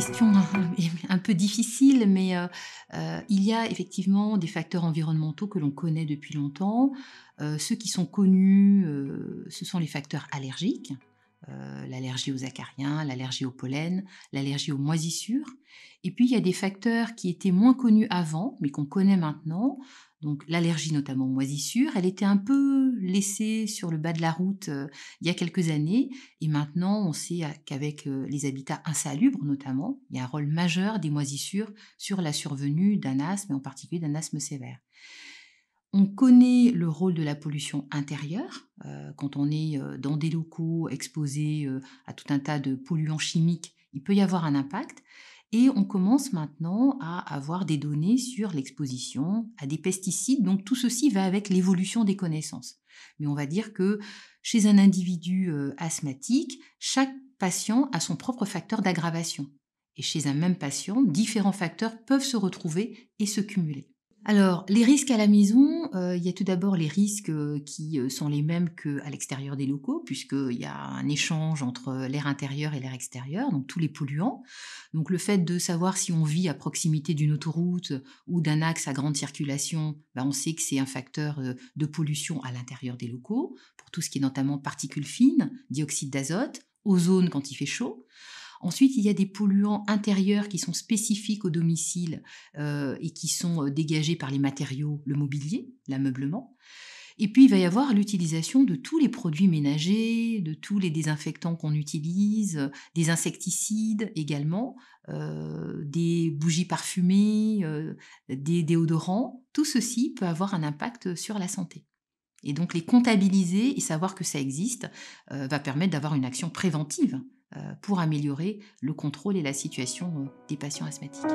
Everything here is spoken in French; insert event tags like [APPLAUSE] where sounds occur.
question hein, [LAUGHS] un peu difficile, mais euh, euh, il y a effectivement des facteurs environnementaux que l'on connaît depuis longtemps. Euh, ceux qui sont connus, ce sont les facteurs allergiques. Euh, l'allergie aux acariens, l'allergie au pollen, l'allergie aux moisissures. Et puis il y a des facteurs qui étaient moins connus avant, mais qu'on connaît maintenant. Donc l'allergie notamment aux moisissures, elle était un peu laissée sur le bas de la route euh, il y a quelques années, et maintenant on sait euh, qu'avec les habitats insalubres notamment, il y a un rôle majeur des moisissures sur la survenue d'un asthme, et en particulier d'un asthme sévère. On connaît le rôle de la pollution intérieure euh, quand on est euh, dans des locaux exposés euh, à tout un tas de polluants chimiques. Il peut y avoir un impact. Et on commence maintenant à avoir des données sur l'exposition à des pesticides. Donc tout ceci va avec l'évolution des connaissances. Mais on va dire que chez un individu asthmatique, chaque patient a son propre facteur d'aggravation. Et chez un même patient, différents facteurs peuvent se retrouver et se cumuler alors, les risques à la maison, euh, il y a tout d'abord les risques euh, qui euh, sont les mêmes qu'à l'extérieur des locaux, puisqu'il y a un échange entre l'air intérieur et l'air extérieur, donc tous les polluants. Donc, le fait de savoir si on vit à proximité d'une autoroute ou d'un axe à grande circulation, bah, on sait que c'est un facteur de pollution à l'intérieur des locaux, pour tout ce qui est notamment particules fines, dioxyde d'azote, ozone quand il fait chaud. Ensuite, il y a des polluants intérieurs qui sont spécifiques au domicile euh, et qui sont euh, dégagés par les matériaux, le mobilier, l'ameublement. Et puis, il va y avoir l'utilisation de tous les produits ménagers, de tous les désinfectants qu'on utilise, des insecticides également, euh, des bougies parfumées, des déodorants. Tout ceci peut avoir un impact sur la santé. Et donc, les comptabiliser et savoir que ça existe va permettre d'avoir une action préventive euh, pour améliorer le contrôle et la situation euh, des patients asthmatiques.